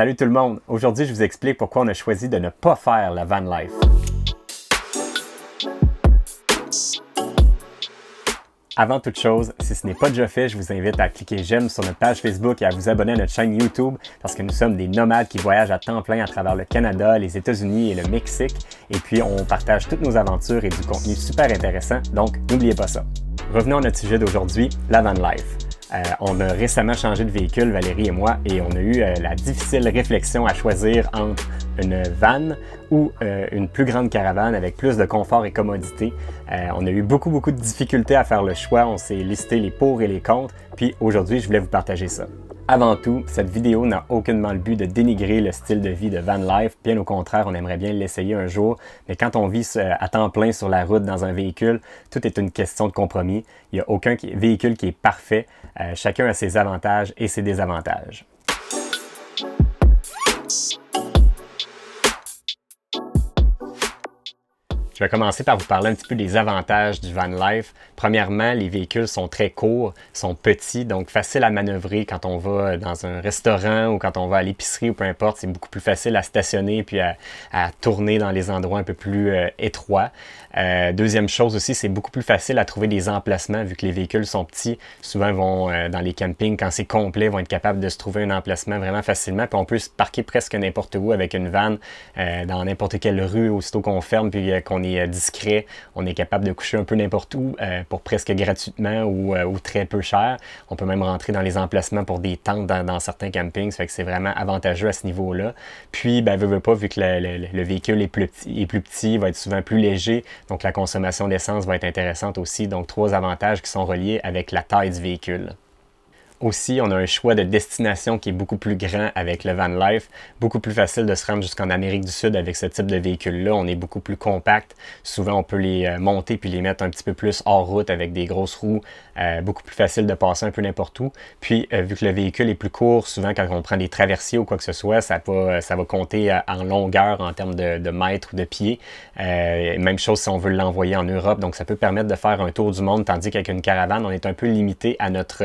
Salut tout le monde! Aujourd'hui, je vous explique pourquoi on a choisi de ne pas faire la van life. Avant toute chose, si ce n'est pas déjà fait, je vous invite à cliquer j'aime sur notre page Facebook et à vous abonner à notre chaîne YouTube parce que nous sommes des nomades qui voyagent à temps plein à travers le Canada, les États-Unis et le Mexique. Et puis, on partage toutes nos aventures et du contenu super intéressant, donc n'oubliez pas ça. Revenons à notre sujet d'aujourd'hui, la van life. Euh, on a récemment changé de véhicule, Valérie et moi, et on a eu euh, la difficile réflexion à choisir entre une van ou euh, une plus grande caravane avec plus de confort et commodité. on a eu beaucoup, beaucoup de difficultés à faire le choix. On s'est listé les pour et les contre. Puis aujourd'hui, je voulais vous partager ça. Avant tout, cette vidéo n'a aucunement le but de dénigrer le style de vie de Van Life, bien au contraire, on aimerait bien l'essayer un jour, mais quand on vit à temps plein sur la route dans un véhicule, tout est une question de compromis. Il n'y a aucun véhicule qui est parfait, euh, chacun a ses avantages et ses désavantages. Je vais commencer par vous parler un petit peu des avantages du van life. Premièrement, les véhicules sont très courts, sont petits, donc faciles à manœuvrer quand on va euh, dans un restaurant ou quand on va à l'épicerie ou peu importe. C'est beaucoup plus facile à stationner puis à, tourner dans les endroits un peu plus euh, étroits. Euh, deuxième chose aussi, c'est beaucoup plus facile à trouver des emplacements vu que les véhicules sont petits. Souvent, vont dans les campings, quand c'est complet, vont être capables de se trouver un emplacement vraiment facilement. Puis on peut se parquer presque n'importe où avec une van dans n'importe quelle rue aussitôt qu'on ferme puis qu'on euh, discret, on est capable de coucher un peu n'importe où euh, pour presque gratuitement euh, ou, très peu cher. On peut même rentrer dans les emplacements pour des tentes dans, certains campings, fait que c'est vraiment avantageux à ce niveau-là. Puis, ben, pas, vu que le, véhicule est plus, petit, est plus petit, va être souvent plus léger, donc la consommation d'essence va être intéressante aussi. Donc, trois avantages qui sont reliés avec la taille du véhicule. Aussi, on a un choix de destination qui est beaucoup plus grand avec le van life, beaucoup plus facile de se rendre jusqu'en Amérique du Sud avec ce type de véhicule-là. On est beaucoup plus compact. Souvent, on peut les euh, monter puis les mettre un petit peu plus hors route avec des grosses roues. Euh, beaucoup plus facile de passer un peu n'importe où. Puis, euh, vu que le véhicule est plus court, souvent quand on prend des traversiers ou quoi que ce soit, ça va, compter en longueur en termes de, mètres ou de pieds. même chose si on veut l'envoyer en Europe. Donc, ça peut permettre de faire un tour du monde, tandis qu'avec une caravane, on est un peu limité à notre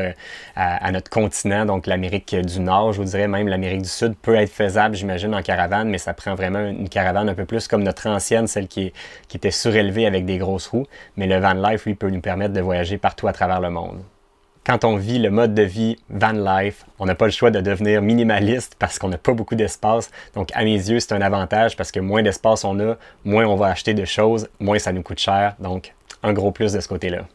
à notre continent, donc l'Amérique du Nord, je vous dirais même l'Amérique du Sud, peut être faisable, j'imagine, en caravane, mais ça prend vraiment une caravane un peu plus comme notre ancienne, celle qui, était surélevée avec des grosses roues. Mais le van life, lui, peut nous permettre de voyager partout à travers le monde quand on vit le mode de vie van life, on n'a pas le choix de devenir minimaliste parce qu'on n'a pas beaucoup d'espace. Donc, à mes yeux, c'est un avantage parce que moins d'espace on a, moins on va acheter de choses, moins ça nous coûte cher. Donc, un gros plus de ce côté-là.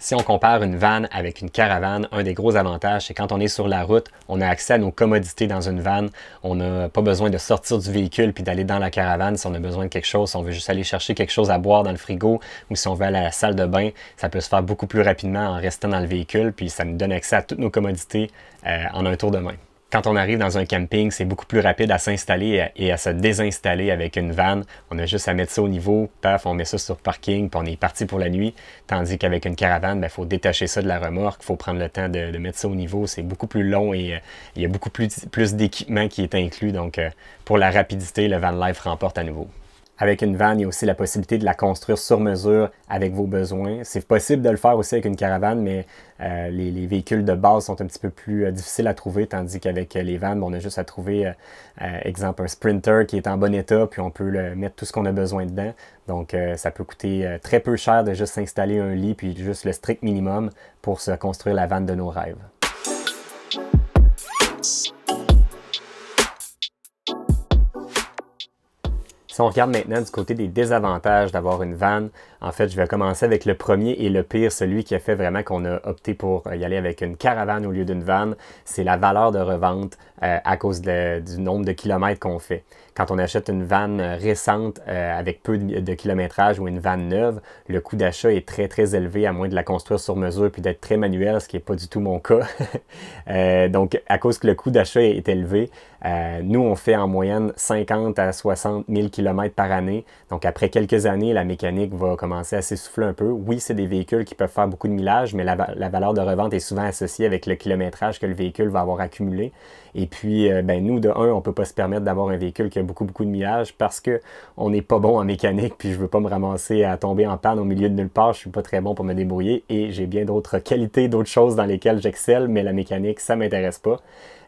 Si on compare une vanne avec une caravane, un des gros avantages, c'est quand on est sur la route, on a accès à nos commodités dans une vanne. On n'a pas besoin de sortir du véhicule puis d'aller dans la caravane si on a besoin de quelque chose, si on veut juste aller chercher quelque chose à boire dans le frigo ou si on veut aller à la salle de bain, ça peut se faire beaucoup plus rapidement en restant dans le véhicule. Puis ça nous donne accès à toutes nos commodités euh, en un tour de main. Quand on arrive dans un camping, c'est beaucoup plus rapide à s'installer et, à se désinstaller avec une van. On a juste à mettre ça au niveau, paf, on met ça sur parking, puis on est parti pour la nuit. Tandis qu'avec une caravane, il ben, faut détacher ça de la remorque, il faut prendre le temps de, mettre ça au niveau. C'est beaucoup plus long et euh, il y a beaucoup plus, plus d'équipement qui est inclus. Donc, euh, pour la rapidité, le van life remporte à nouveau. Avec une vanne, il y a aussi la possibilité de la construire sur mesure avec vos besoins. C'est possible de le faire aussi avec une caravane, mais euh, les, véhicules de base sont un petit peu plus euh, difficiles à trouver, tandis qu'avec euh, les vannes, on a juste à trouver, exemple, un sprinter qui est en bon état, puis on peut le, mettre tout ce qu'on a besoin dedans. Donc, ça peut coûter très peu cher de juste s'installer un lit, puis juste le strict minimum pour se construire la vanne de nos rêves. Si on regarde maintenant du côté des désavantages d'avoir une vanne, en fait, je vais commencer avec le premier et le pire, celui qui a fait vraiment qu'on a opté pour euh, y aller avec une caravane au lieu d'une vanne, c'est la valeur de revente euh, à cause du nombre de kilomètres qu'on fait. Quand on achète une vanne euh, récente avec peu de, kilométrage ou une vanne neuve, le coût d'achat est très très élevé à moins de la construire sur mesure puis d'être très manuel, ce qui n'est pas du tout mon cas. donc, à cause que le coût d'achat est élevé, nous on fait en moyenne 50 à 60 000 km par année. Donc, après quelques années, la mécanique va commencer à s'essouffler un peu. Oui, c'est des véhicules qui peuvent faire beaucoup de millage, mais la, valeur de revente est souvent associée avec le kilométrage que le véhicule va avoir accumulé. Et puis, euh, ben, nous, de un, on peut pas se permettre d'avoir un véhicule qui a beaucoup, beaucoup de millage parce que on n'est pas bon en mécanique, puis je veux pas me ramasser à tomber en panne au milieu de nulle part. Je suis pas très bon pour me débrouiller et j'ai bien d'autres qualités, d'autres choses dans lesquelles j'excelle, mais la mécanique, ça m'intéresse pas.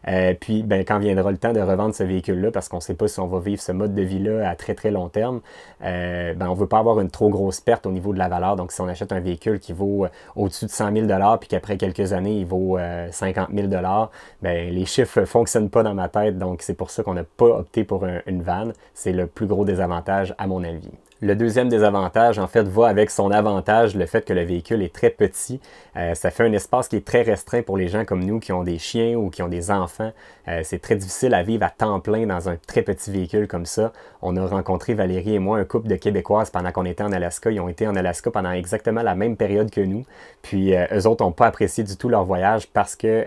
Euh, puis, ben, quand viendra le temps de revendre ce véhicule-là, parce qu'on ne sait pas si on va vivre ce mode de vie-là à très très long terme, euh, ben, on ne veut pas avoir une trop grosse perte au niveau de la valeur. Donc, si on achète un véhicule qui vaut euh, au-dessus de 100 000 puis qu'après quelques années, il vaut 50 euh, 000 ben, les chiffres ne fonctionnent pas dans ma tête. Donc, c'est pour ça qu'on n'a pas opté pour une vanne. C'est le plus gros désavantage, à mon avis. Le deuxième désavantage, en fait, va avec son avantage, le fait que le véhicule est très petit. Euh, ça fait un espace qui est très restreint pour les gens comme nous qui ont des chiens ou qui ont des enfants. Euh, c'est très difficile à vivre à temps plein dans un très petit véhicule comme ça. On a rencontré Valérie et moi un couple de Québécoises pendant qu'on était en Alaska. Ils ont été en Alaska pendant exactement la même période que nous. Puis euh, eux autres n'ont pas apprécié du tout leur voyage parce que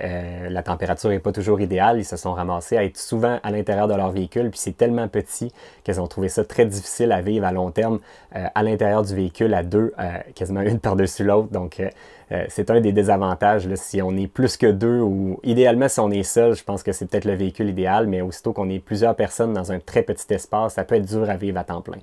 la température n'est pas toujours idéale. Ils se sont ramassés à être souvent à l'intérieur de leur véhicule. Puis c'est tellement petit qu'elles ont trouvé ça très difficile à vivre à long terme euh, à l'intérieur du véhicule à deux, euh, quasiment une par-dessus l'autre. Donc, euh, c'est un des désavantages. si on est plus que deux ou idéalement si on est seul, je pense que c'est peut-être le véhicule idéal, mais aussitôt qu'on est plusieurs personnes dans un très petit espace, ça peut être dur à vivre à temps plein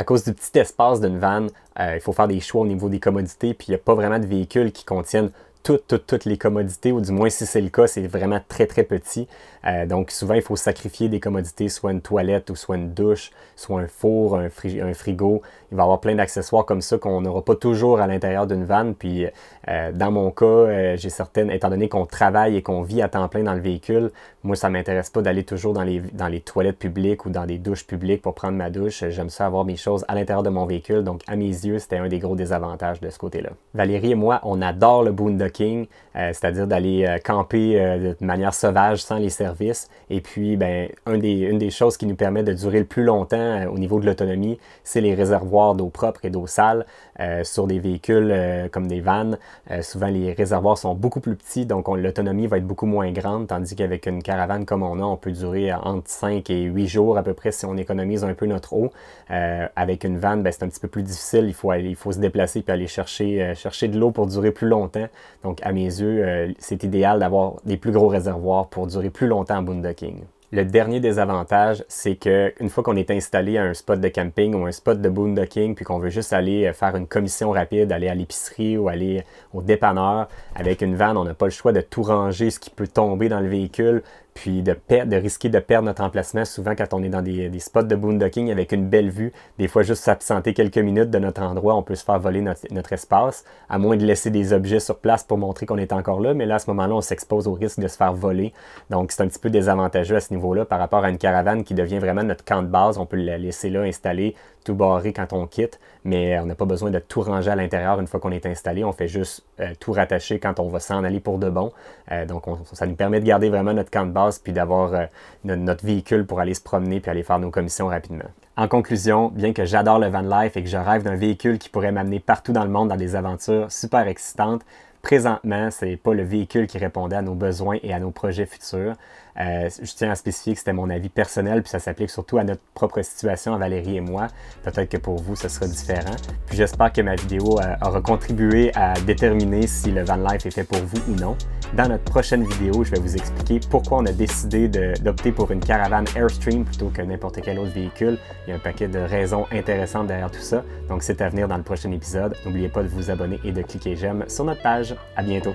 à cause du petit espace d'une vanne, il faut faire des choix au niveau des commodités, puis il n'y a pas vraiment de véhicules qui contiennent toutes, toutes, les commodités, ou du moins si c'est le cas, c'est vraiment très, très petit. Euh, donc souvent, il faut sacrifier des commodités, soit une toilette ou soit une douche, soit un four, un, frigo. Il va y avoir plein d'accessoires comme ça qu'on n'aura pas toujours à l'intérieur d'une vanne. Puis euh, dans mon cas, euh, j'ai certaines, étant donné qu'on travaille et qu'on vit à temps plein dans le véhicule, moi, ça ne m'intéresse pas d'aller toujours dans les, dans les toilettes publiques ou dans des douches publiques pour prendre ma douche. J'aime ça avoir mes choses à l'intérieur de mon véhicule. Donc à mes yeux, c'était un des gros désavantages de ce côté-là. Valérie et moi, on adore le boondocking euh, c'est-à-dire d'aller euh, camper euh, de manière sauvage sans les services. Et puis, ben, un des, une des choses qui nous permet de durer le plus longtemps au niveau de l'autonomie, c'est les réservoirs d'eau propre et d'eau sale sur des véhicules comme des vannes. souvent, les réservoirs sont beaucoup plus petits, donc l'autonomie va être beaucoup moins grande, tandis qu'avec une caravane comme on a, on peut durer entre 5 et 8 jours à peu près si on économise un peu notre eau. avec une vanne, ben, c'est un petit peu plus difficile, il faut, il faut se déplacer puis aller chercher, chercher de l'eau pour durer plus longtemps. Donc, donc, à mes yeux, euh, c'est idéal d'avoir des plus gros réservoirs pour durer plus longtemps en boondocking. Le dernier désavantage, c'est qu'une fois qu'on est installé à un spot de camping ou un spot de boondocking, puis qu'on veut juste aller euh, faire une commission rapide, aller à l'épicerie ou aller euh, au dépanneur, avec une vanne, on n'a pas le choix de tout ranger, ce qui peut tomber dans le véhicule, puis de, de risquer de perdre notre emplacement souvent quand on est dans des, spots de boondocking avec une belle vue. Des fois, juste s'absenter quelques minutes de notre endroit, on peut se faire voler notre, espace, à moins de laisser des objets sur place pour montrer qu'on est encore là. Mais là, à ce moment-là, on s'expose au risque de se faire voler. Donc, c'est un petit peu désavantageux à ce niveau-là par rapport à une caravane qui devient vraiment notre camp de base. On peut la laisser là, installer, tout barrer quand on quitte, mais on n'a pas besoin de tout ranger à l'intérieur une fois qu'on est installé. On fait juste euh, tout rattaché quand on va s'en aller pour de bon. Euh, donc, ça nous permet de garder vraiment notre camp de base puis d'avoir euh, notre, véhicule pour aller se promener puis aller faire nos commissions rapidement. En conclusion, bien que j'adore le van life et que je rêve d'un véhicule qui pourrait m'amener partout dans le monde dans des aventures super excitantes, présentement, ce n'est pas le véhicule qui répondait à nos besoins et à nos projets futurs. Euh, je tiens à spécifier que c'était mon avis personnel, puis ça s'applique surtout à notre propre situation, à Valérie et moi. Peut-être que pour vous, ce sera différent. Puis j'espère que ma vidéo euh, aura contribué à déterminer si le van life est fait pour vous ou non. Dans notre prochaine vidéo, je vais vous expliquer pourquoi on a décidé d'opter pour une caravane Airstream plutôt que n'importe quel autre véhicule. Il y a un paquet de raisons intéressantes derrière tout ça, donc c'est à venir dans le prochain épisode. N'oubliez pas de vous abonner et de cliquer j'aime sur notre page. À bientôt!